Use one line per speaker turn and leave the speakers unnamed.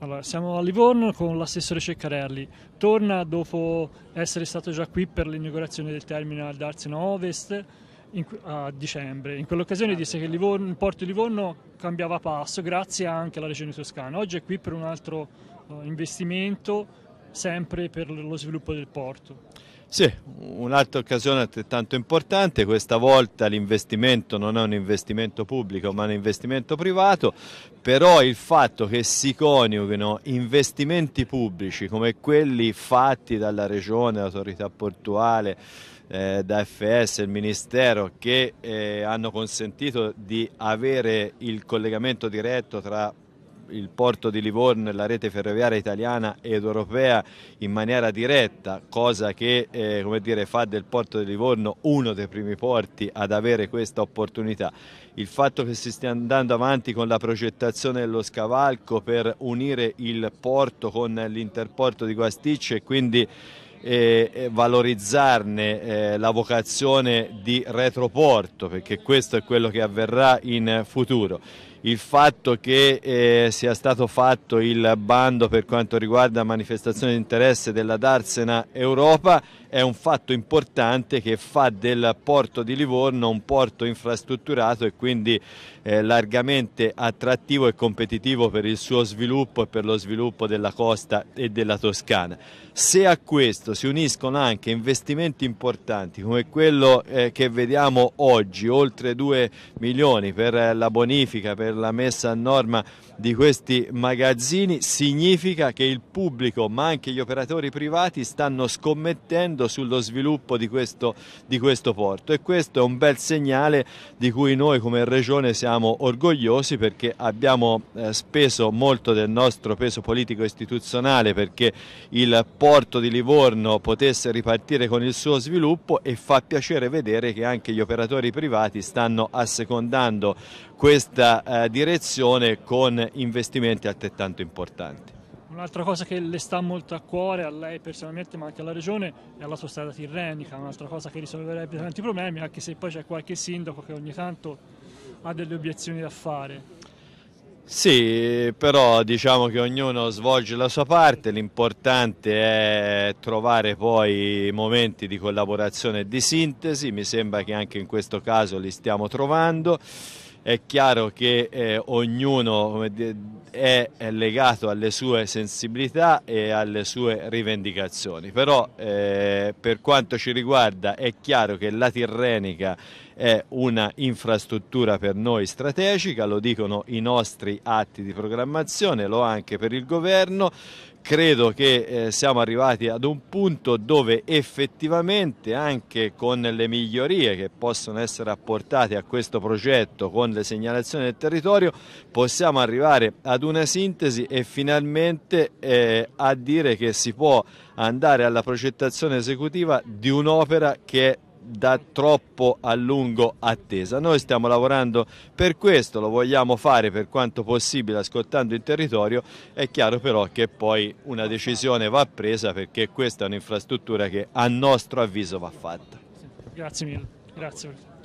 Allora, siamo a Livorno con l'assessore Ceccarelli. Torna dopo essere stato già qui per l'inaugurazione del terminal d'Arsena Ovest in, a dicembre. In quell'occasione disse che Livorno, il porto di Livorno cambiava passo grazie anche alla regione toscana. Oggi è qui per un altro eh, investimento sempre per lo sviluppo del porto.
Sì, un'altra occasione altrettanto importante, questa volta l'investimento non è un investimento pubblico ma un investimento privato, però il fatto che si coniughino investimenti pubblici come quelli fatti dalla Regione, l'autorità portuale, eh, da FS, il Ministero, che eh, hanno consentito di avere il collegamento diretto tra il porto di Livorno e la rete ferroviaria italiana ed europea in maniera diretta, cosa che eh, dire, fa del porto di Livorno uno dei primi porti ad avere questa opportunità. Il fatto che si stia andando avanti con la progettazione dello scavalco per unire il porto con l'interporto di Guasticcio e quindi e valorizzarne eh, la vocazione di retroporto perché questo è quello che avverrà in futuro il fatto che eh, sia stato fatto il bando per quanto riguarda manifestazioni di interesse della Darsena Europa è un fatto importante che fa del porto di Livorno un porto infrastrutturato e quindi eh, largamente attrattivo e competitivo per il suo sviluppo e per lo sviluppo della costa e della Toscana. Se a questo questo si uniscono anche investimenti importanti come quello eh, che vediamo oggi, oltre 2 milioni per la bonifica, per la messa a norma di questi magazzini, significa che il pubblico ma anche gli operatori privati stanno scommettendo sullo sviluppo di questo, di questo porto e questo è un bel segnale di cui noi come Regione siamo orgogliosi perché abbiamo eh, speso molto del nostro peso politico istituzionale perché il porto di Livorno ritorno potesse ripartire con il suo sviluppo e fa piacere vedere che anche gli operatori privati stanno assecondando questa eh, direzione con investimenti altrettanto importanti.
Un'altra cosa che le sta molto a cuore a lei personalmente ma anche alla regione è la sua strada tirrenica, un'altra cosa che risolverebbe tanti problemi anche se poi c'è qualche sindaco che ogni tanto ha delle obiezioni da fare.
Sì, però diciamo che ognuno svolge la sua parte, l'importante è trovare poi momenti di collaborazione e di sintesi, mi sembra che anche in questo caso li stiamo trovando è chiaro che eh, ognuno è, legato alle sue sensibilità e alle sue rivendicazioni, però eh, per quanto ci riguarda è chiaro che la Tirrenica è una infrastruttura per noi strategica, lo dicono i nostri atti di programmazione, lo anche per il governo, credo che eh, siamo arrivati ad un punto dove effettivamente anche con le migliorie che possono essere apportate a questo progetto con le segnalazioni del territorio possiamo arrivare ad una sintesi e finalmente eh, a dire che si può andare alla progettazione esecutiva di un'opera che è da troppo a lungo attesa. Noi stiamo lavorando per questo, lo vogliamo fare per quanto possibile ascoltando il territorio, è chiaro però che poi una decisione va presa perché questa è un'infrastruttura che a nostro avviso va fatta.
Grazie mille. Grazie.